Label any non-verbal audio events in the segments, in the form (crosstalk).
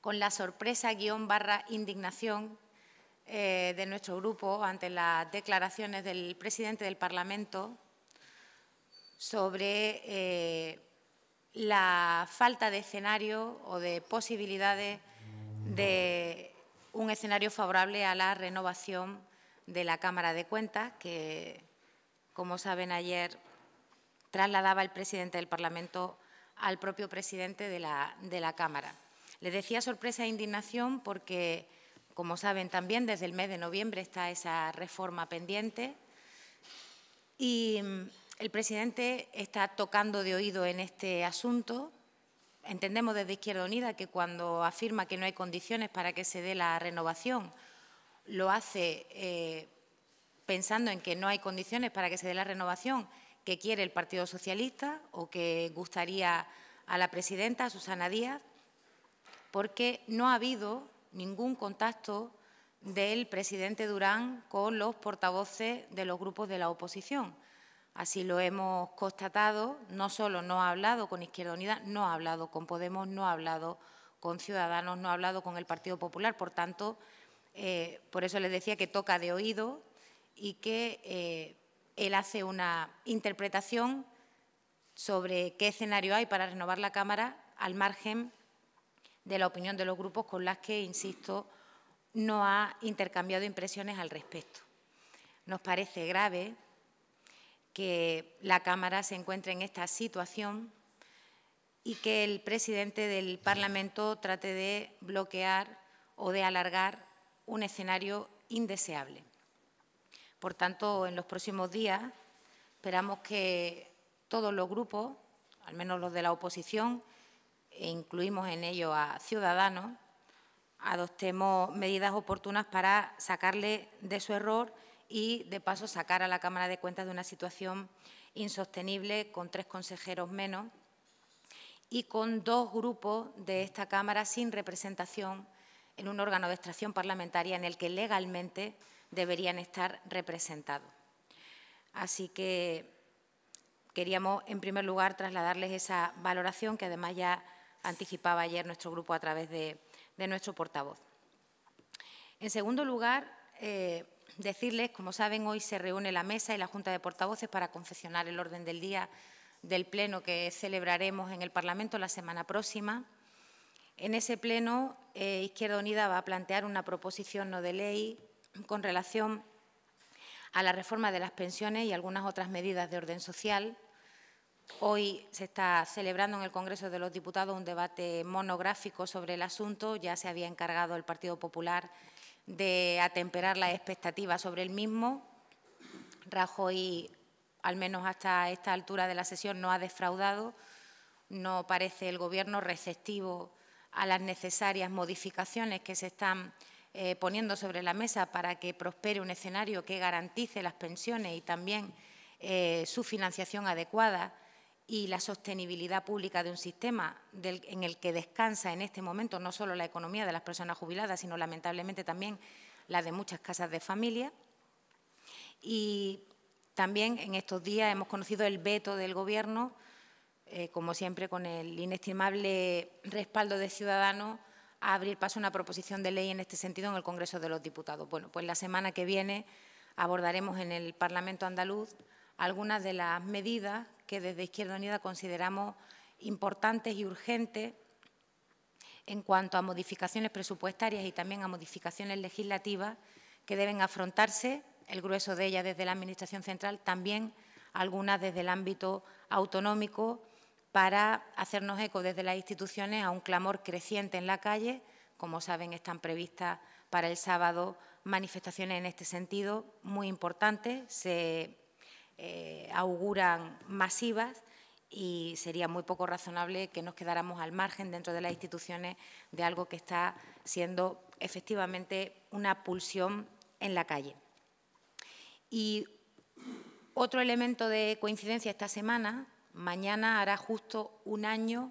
con la sorpresa guión barra indignación eh, de nuestro grupo ante las declaraciones del presidente del Parlamento sobre eh, la falta de escenario o de posibilidades de un escenario favorable a la renovación de la Cámara de Cuentas, que, como saben, ayer trasladaba el presidente del Parlamento al propio presidente de la Cámara. Le decía sorpresa e indignación porque, como saben también, desde el mes de noviembre está esa reforma pendiente y mm, el presidente está tocando de oído en este asunto. Entendemos desde Izquierda Unida que cuando afirma que no hay condiciones para que se dé la renovación, lo hace eh, pensando en que no hay condiciones para que se dé la renovación que quiere el Partido Socialista o que gustaría a la presidenta, Susana Díaz porque no ha habido ningún contacto del presidente Durán con los portavoces de los grupos de la oposición. Así lo hemos constatado, no solo no ha hablado con Izquierda Unida, no ha hablado con Podemos, no ha hablado con Ciudadanos, no ha hablado con el Partido Popular. Por tanto, eh, por eso les decía que toca de oído y que eh, él hace una interpretación sobre qué escenario hay para renovar la Cámara al margen de la opinión de los grupos con las que, insisto, no ha intercambiado impresiones al respecto. Nos parece grave que la Cámara se encuentre en esta situación y que el presidente del Parlamento trate de bloquear o de alargar un escenario indeseable. Por tanto, en los próximos días esperamos que todos los grupos, al menos los de la oposición, e incluimos en ello a ciudadanos, adoptemos medidas oportunas para sacarle de su error y, de paso, sacar a la Cámara de Cuentas de una situación insostenible con tres consejeros menos y con dos grupos de esta Cámara sin representación en un órgano de extracción parlamentaria en el que legalmente deberían estar representados. Así que queríamos, en primer lugar, trasladarles esa valoración que además ya anticipaba ayer nuestro grupo a través de, nuestro portavoz. En segundo lugar, eh, decirles, como saben, hoy se reúne la mesa y la Junta de Portavoces para confeccionar el orden del día del pleno que celebraremos en el Parlamento la semana próxima. En ese pleno, eh, Izquierda Unida va a plantear una proposición no de ley con relación a la reforma de las pensiones y algunas otras medidas de orden social. Hoy se está celebrando en el Congreso de los Diputados un debate monográfico sobre el asunto. Ya se había encargado el Partido Popular de atemperar las expectativas sobre el mismo. Rajoy, al menos hasta esta altura de la sesión, no ha defraudado. No parece el Gobierno receptivo a las necesarias modificaciones que se están eh, poniendo sobre la mesa para que prospere un escenario que garantice las pensiones y también eh, su financiación adecuada y la sostenibilidad pública de un sistema en el que descansa en este momento no solo la economía de las personas jubiladas, sino lamentablemente también la de muchas casas de familia. Y también en estos días hemos conocido el veto del Gobierno, eh, como siempre con el inestimable respaldo de Ciudadanos, a abrir paso a una proposición de ley en este sentido en el Congreso de los Diputados. Bueno, pues la semana que viene abordaremos en el Parlamento andaluz algunas de las medidas que desde Izquierda Unida consideramos importantes y urgentes en cuanto a modificaciones presupuestarias y también a modificaciones legislativas que deben afrontarse, el grueso de ellas desde la Administración central, también algunas desde el ámbito autonómico, para hacernos eco desde las instituciones a un clamor creciente en la calle. Como saben, están previstas para el sábado manifestaciones en este sentido muy importantes. Se eh, auguran masivas y sería muy poco razonable que nos quedáramos al margen dentro de las instituciones de algo que está siendo efectivamente una pulsión en la calle. Y otro elemento de coincidencia esta semana, mañana hará justo un año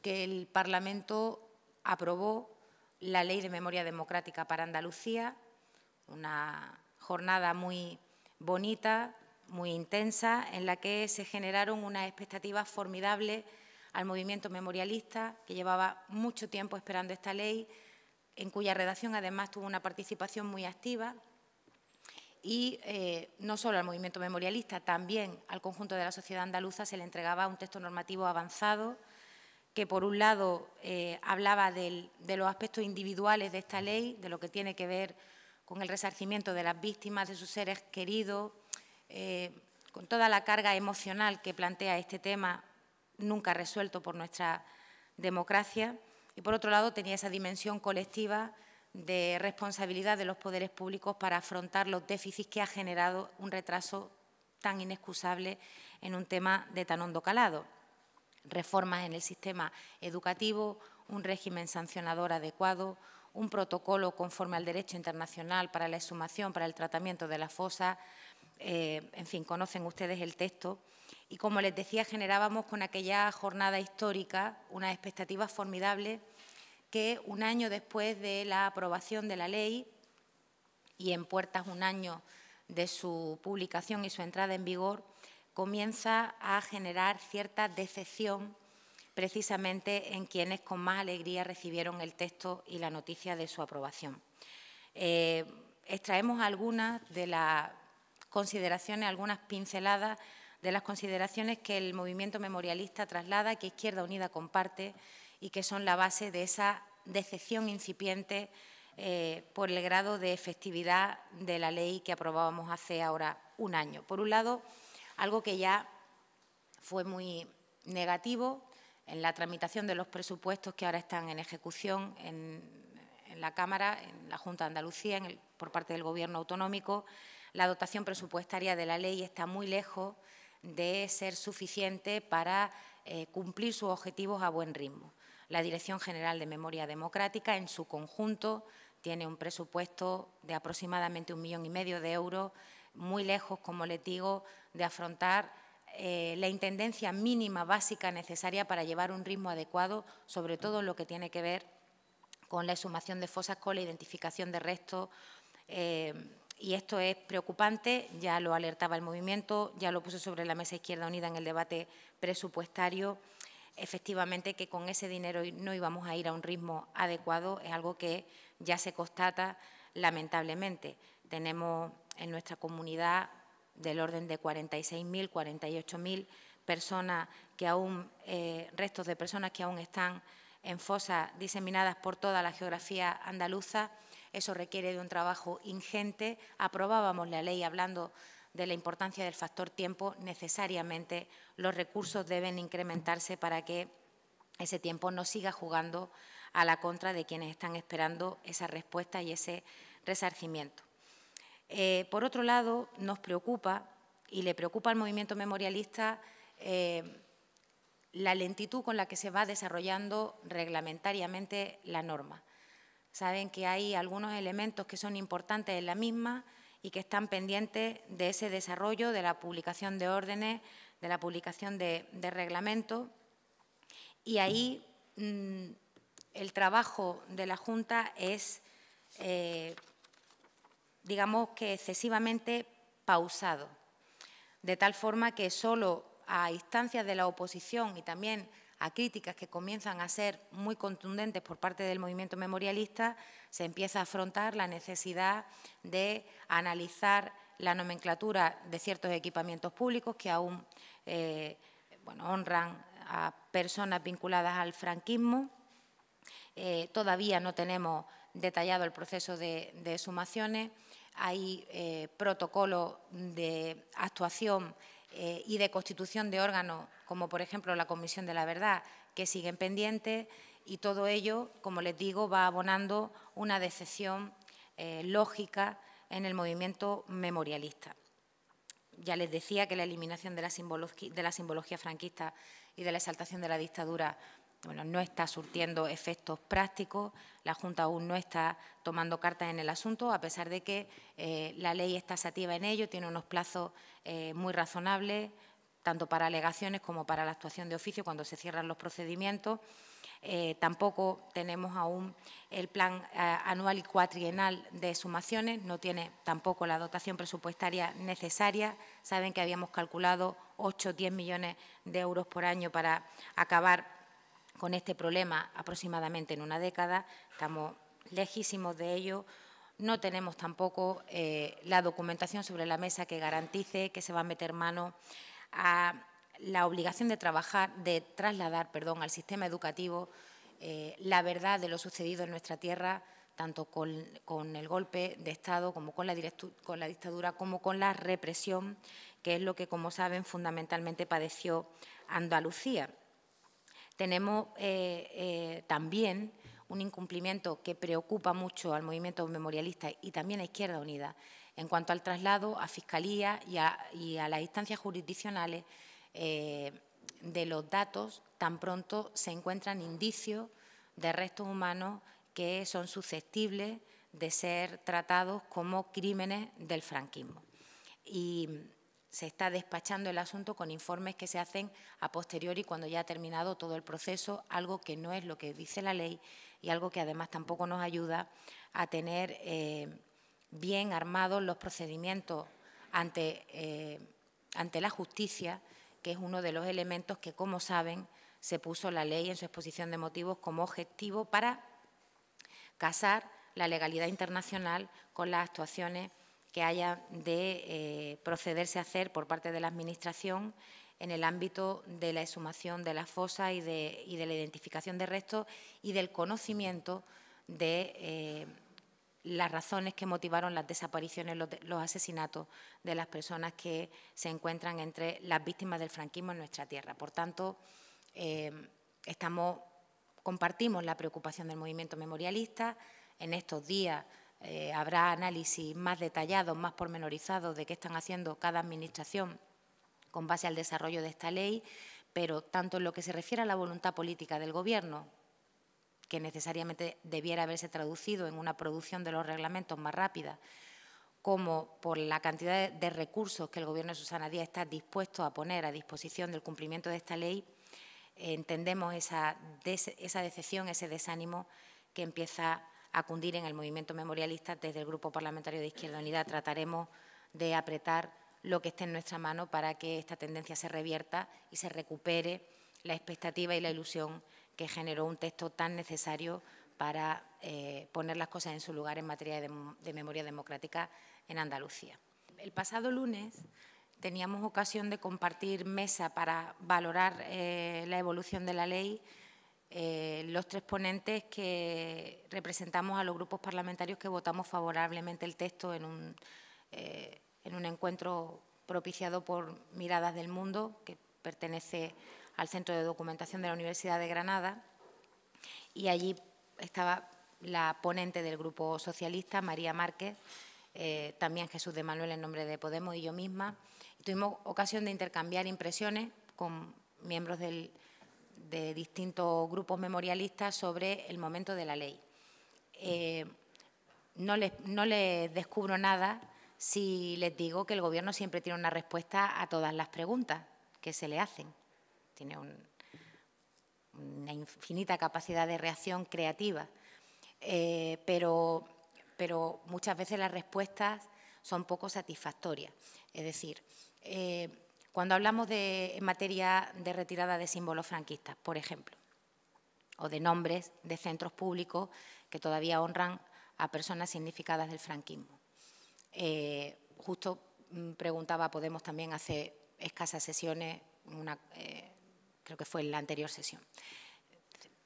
que el Parlamento aprobó la Ley de Memoria Democrática para Andalucía, una jornada muy bonita muy intensa en la que se generaron unas expectativas formidables al movimiento memorialista, que llevaba mucho tiempo esperando esta ley, en cuya redacción además tuvo una participación muy activa, y eh, no solo al movimiento memorialista, también al conjunto de la sociedad andaluza se le entregaba un texto normativo avanzado que, por un lado, eh, hablaba de los aspectos individuales de esta ley, de lo que tiene que ver con el resarcimiento de las víctimas, de sus seres queridos, eh, con toda la carga emocional que plantea este tema, nunca resuelto por nuestra democracia, y por otro lado tenía esa dimensión colectiva de responsabilidad de los poderes públicos para afrontar los déficits que ha generado un retraso tan inexcusable en un tema de tan hondo calado. Reformas en el sistema educativo, un régimen sancionador adecuado, un protocolo conforme al derecho internacional para la exhumación, para el tratamiento de la fosa, eh, en fin, conocen ustedes el texto. Y como les decía, generábamos con aquella jornada histórica unas expectativas formidables que un año después de la aprobación de la ley y en puertas un año de su publicación y su entrada en vigor, comienza a generar cierta decepción precisamente en quienes con más alegría recibieron el texto y la noticia de su aprobación. Eh, extraemos algunas de las consideraciones, algunas pinceladas de las consideraciones que el movimiento memorialista traslada, que Izquierda Unida comparte y que son la base de esa decepción incipiente eh, por el grado de efectividad de la ley que aprobábamos hace ahora un año. Por un lado, algo que ya fue muy negativo en la tramitación de los presupuestos que ahora están en ejecución en, la Cámara, en la Junta de Andalucía, por parte del Gobierno autonómico, la dotación presupuestaria de la ley está muy lejos de ser suficiente para eh, cumplir sus objetivos a buen ritmo. La Dirección General de Memoria Democrática, en su conjunto, tiene un presupuesto de aproximadamente un millón y medio de euros, muy lejos, como les digo, de afrontar eh, la intendencia mínima básica necesaria para llevar un ritmo adecuado, sobre todo en lo que tiene que ver con la exhumación de fosas con la identificación de restos, eh, y esto es preocupante, ya lo alertaba el movimiento, ya lo puso sobre la mesa Izquierda Unida en el debate presupuestario, efectivamente que con ese dinero no íbamos a ir a un ritmo adecuado, es algo que ya se constata lamentablemente. Tenemos en nuestra comunidad del orden de 46.000, 48.000 personas que aún, eh, restos de personas que aún están en fosas diseminadas por toda la geografía andaluza eso requiere de un trabajo ingente. Aprobábamos la ley hablando de la importancia del factor tiempo. Necesariamente los recursos deben incrementarse para que ese tiempo no siga jugando a la contra de quienes están esperando esa respuesta y ese resarcimiento. Eh, por otro lado, nos preocupa y le preocupa al movimiento memorialista eh, la lentitud con la que se va desarrollando reglamentariamente la norma saben que hay algunos elementos que son importantes en la misma y que están pendientes de ese desarrollo, de la publicación de órdenes, de la publicación de, reglamentos. Y ahí mm, el trabajo de la Junta es, eh, digamos que excesivamente pausado, de tal forma que solo a instancias de la oposición y también a críticas que comienzan a ser muy contundentes por parte del movimiento memorialista, se empieza a afrontar la necesidad de analizar la nomenclatura de ciertos equipamientos públicos que aún eh, bueno, honran a personas vinculadas al franquismo. Eh, todavía no tenemos detallado el proceso de, sumaciones. Hay protocolos eh, protocolo de actuación eh, y de constitución de órganos, como por ejemplo la Comisión de la Verdad, que siguen pendientes y todo ello, como les digo, va abonando una decepción eh, lógica en el movimiento memorialista. Ya les decía que la eliminación de la, de la simbología franquista y de la exaltación de la dictadura bueno, no está surtiendo efectos prácticos, la Junta aún no está tomando cartas en el asunto, a pesar de que eh, la ley está sativa en ello, tiene unos plazos eh, muy razonables, tanto para alegaciones como para la actuación de oficio cuando se cierran los procedimientos. Eh, tampoco tenemos aún el plan anual y cuatrienal de sumaciones, no tiene tampoco la dotación presupuestaria necesaria. Saben que habíamos calculado 8 o 10 millones de euros por año para acabar con este problema aproximadamente en una década, estamos lejísimos de ello. No tenemos tampoco eh, la documentación sobre la mesa que garantice que se va a meter mano a la obligación de trabajar, de trasladar, perdón, al sistema educativo eh, la verdad de lo sucedido en nuestra tierra, tanto con, el golpe de Estado como con la dictadura, como con la represión, que es lo que, como saben, fundamentalmente padeció Andalucía tenemos eh, eh, también un incumplimiento que preocupa mucho al movimiento memorialista y también a Izquierda Unida en cuanto al traslado a Fiscalía y a, las instancias jurisdiccionales eh, de los datos tan pronto se encuentran indicios de restos humanos que son susceptibles de ser tratados como crímenes del franquismo. Y se está despachando el asunto con informes que se hacen a posteriori cuando ya ha terminado todo el proceso, algo que no es lo que dice la ley y algo que además tampoco nos ayuda a tener eh, bien armados los procedimientos ante, eh, ante la justicia, que es uno de los elementos que, como saben, se puso la ley en su exposición de motivos como objetivo para casar la legalidad internacional con las actuaciones que haya de eh, procederse a hacer por parte de la Administración en el ámbito de la exhumación de las fosas y de, la identificación de restos y del conocimiento de eh, las razones que motivaron las desapariciones, los, asesinatos de las personas que se encuentran entre las víctimas del franquismo en nuestra tierra. Por tanto, eh, compartimos la preocupación del movimiento memorialista. En estos días eh, habrá análisis más detallados, más pormenorizados de qué están haciendo cada Administración con base al desarrollo de esta ley, pero tanto en lo que se refiere a la voluntad política del Gobierno, que necesariamente debiera haberse traducido en una producción de los reglamentos más rápida, como por la cantidad de recursos que el Gobierno de Susana Díaz está dispuesto a poner a disposición del cumplimiento de esta ley, entendemos esa, esa decepción, ese desánimo que empieza Acudir en el movimiento memorialista, desde el Grupo Parlamentario de Izquierda Unida trataremos de apretar lo que esté en nuestra mano para que esta tendencia se revierta y se recupere la expectativa y la ilusión que generó un texto tan necesario para eh, poner las cosas en su lugar en materia de, memoria democrática en Andalucía. El pasado lunes teníamos ocasión de compartir mesa para valorar eh, la evolución de la ley eh, los tres ponentes que representamos a los grupos parlamentarios que votamos favorablemente el texto en un, eh, en un encuentro propiciado por Miradas del Mundo, que pertenece al Centro de Documentación de la Universidad de Granada, y allí estaba la ponente del Grupo Socialista, María Márquez, eh, también Jesús de Manuel en nombre de Podemos y yo misma. tuvimos ocasión de intercambiar impresiones con miembros del, de distintos grupos memorialistas sobre el momento de la ley. Eh, no, les, descubro nada si les digo que el Gobierno siempre tiene una respuesta a todas las preguntas que se le hacen. Tiene una infinita capacidad de reacción creativa, eh, pero, muchas veces las respuestas son poco satisfactorias. Es decir, eh, cuando hablamos de materia de retirada de símbolos franquistas, por ejemplo, o de nombres de centros públicos que todavía honran a personas significadas del franquismo. Eh, justo mm, preguntaba Podemos también hacer escasas sesiones, eh, creo que fue en la anterior sesión.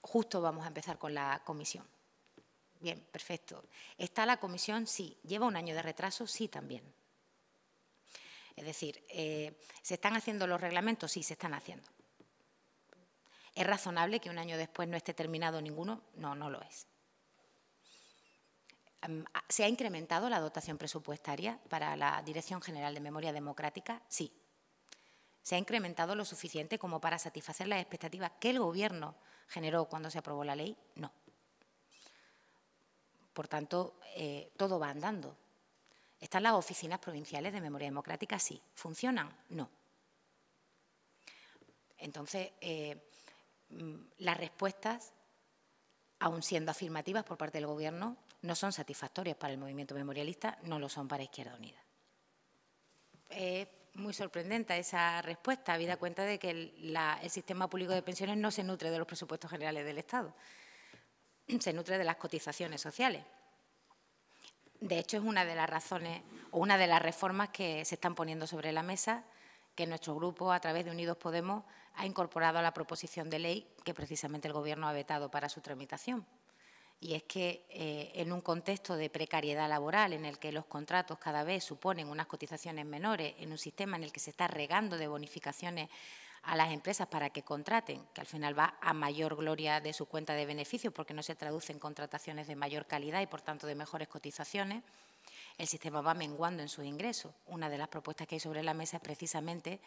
Justo vamos a empezar con la comisión. Bien, perfecto. ¿Está la comisión? Sí. ¿Lleva un año de retraso? Sí, también. Es decir, eh, ¿se están haciendo los reglamentos? Sí, se están haciendo. ¿Es razonable que un año después no esté terminado ninguno? No, no lo es. Ah, ¿Se ha incrementado la dotación presupuestaria para la Dirección General de Memoria Democrática? Sí. ¿Se ha incrementado lo suficiente como para satisfacer las expectativas que el Gobierno generó cuando se aprobó la ley? No. Por tanto, eh, todo va andando. ¿Están las oficinas provinciales de memoria democrática? Sí. ¿Funcionan? No. Entonces, eh, mm, las respuestas, aun siendo afirmativas por parte del Gobierno, no son satisfactorias para el movimiento memorialista, no lo son para Izquierda Unida. Es muy sorprendente esa respuesta, habida cuenta de que el sistema público de pensiones no se nutre de los presupuestos generales del Estado, se nutre de las cotizaciones sociales. De hecho, es una de las razones o una de las reformas que se están poniendo sobre la mesa, que nuestro grupo, a través de Unidos Podemos, ha incorporado a la proposición de ley que precisamente el Gobierno ha vetado para su tramitación. Y es que eh, en un contexto de precariedad laboral en el que los contratos cada vez suponen unas cotizaciones menores, en un sistema en el que se está regando de bonificaciones a las empresas para que contraten, que al final va a mayor gloria de su cuenta de beneficios porque no se traducen contrataciones de mayor calidad y, por tanto, de mejores cotizaciones, el sistema va menguando en sus ingresos. Una de las propuestas que hay sobre la mesa es precisamente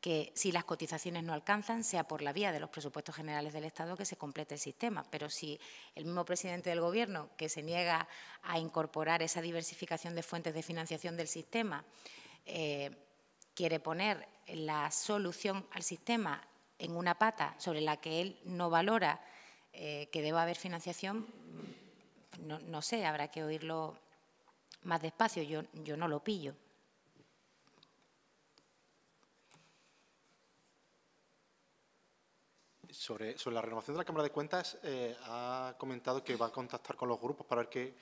que si las cotizaciones no alcanzan, sea por la vía de los presupuestos generales del Estado que se complete el sistema. Pero si el mismo presidente del Gobierno, que se niega a incorporar esa diversificación de fuentes de financiación del sistema, eh, quiere poner la solución al sistema en una pata sobre la que él no valora eh, que deba haber financiación, mm, no, sé, habrá que oírlo más despacio, yo, no lo pillo. Sobre, sobre, la renovación de la Cámara de Cuentas, eh, ha comentado que va a contactar con los grupos para ver qué,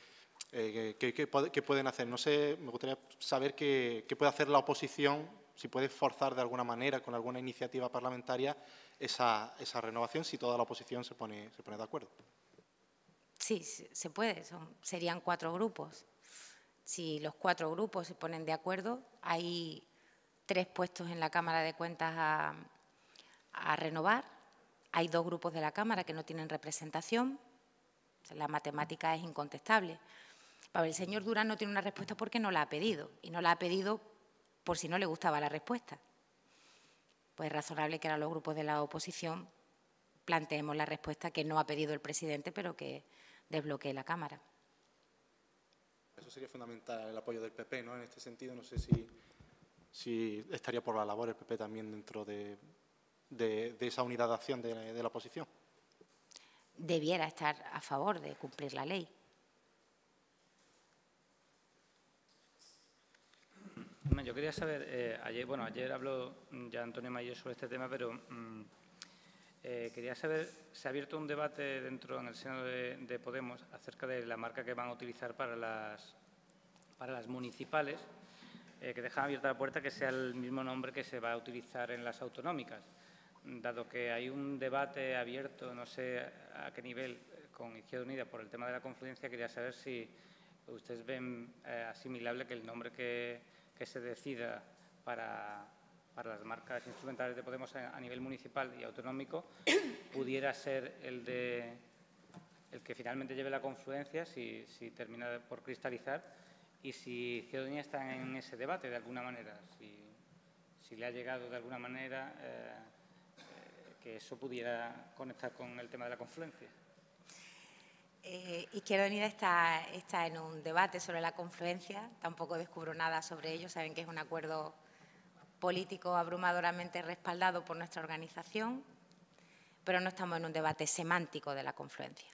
eh, qué pueden hacer. No sé, me gustaría saber qué, puede hacer la oposición si puede forzar de alguna manera, con alguna iniciativa parlamentaria, esa, renovación si toda la oposición se pone, se pone de acuerdo. Sí, se puede. serían cuatro grupos. Si los cuatro grupos se ponen de acuerdo, hay tres puestos en la Cámara de Cuentas a, a renovar. Hay dos grupos de la Cámara que no tienen representación. La matemática es incontestable. el señor Durán no tiene una respuesta porque no la ha pedido. Y no la ha pedido por si no le gustaba la respuesta. Pues es razonable que ahora los grupos de la oposición planteemos la respuesta que no ha pedido el presidente, pero que desbloquee la Cámara. Eso sería fundamental el apoyo del PP, ¿no? En este sentido, no sé si, estaría por la labor el PP también dentro de, esa unidad de acción de la oposición. Debiera estar a favor de cumplir la ley. yo quería saber, eh, ayer, bueno, ayer habló ya Antonio Mayer sobre este tema, pero mm, eh, quería saber, se ha abierto un debate dentro en el seno de, Podemos acerca de la marca que van a utilizar para las, para las municipales, eh, que dejan abierta la puerta que sea el mismo nombre que se va a utilizar en las autonómicas, dado que hay un debate abierto, no sé a qué nivel, con Izquierda Unida por el tema de la confluencia, quería saber si ustedes ven asimilable que el nombre que que se decida para, para las marcas instrumentales de Podemos a, nivel municipal y autonómico (coughs) pudiera ser el de el que finalmente lleve la confluencia si, si termina por cristalizar y si Ciudadanía está en ese debate de alguna manera, si, le ha llegado de alguna manera eh, eh, que eso pudiera conectar con el tema de la confluencia. Izquierda eh, Unida está, está en un debate sobre la confluencia, tampoco descubro nada sobre ello, saben que es un acuerdo político abrumadoramente respaldado por nuestra organización, pero no estamos en un debate semántico de la confluencia.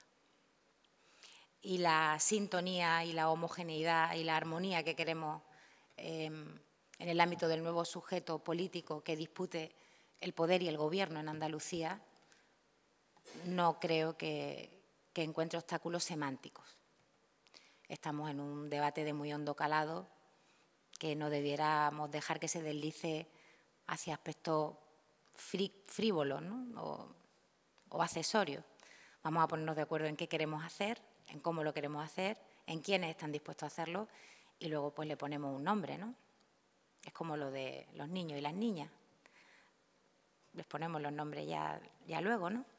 Y la sintonía y la homogeneidad y la armonía que queremos em, en el ámbito del nuevo sujeto político que dispute el poder y el gobierno en Andalucía, no creo que, que encuentre obstáculos semánticos. Estamos en un debate de muy hondo calado que no debiéramos dejar que se deslice hacia aspectos frívolos o, accesorios. Vamos a ponernos de acuerdo en qué queremos hacer, en cómo lo queremos hacer, en quiénes están dispuestos a hacerlo y luego pues le ponemos un nombre, ¿no? Es como lo de los niños y las niñas. Les ponemos los nombres ya, ya luego, ¿no?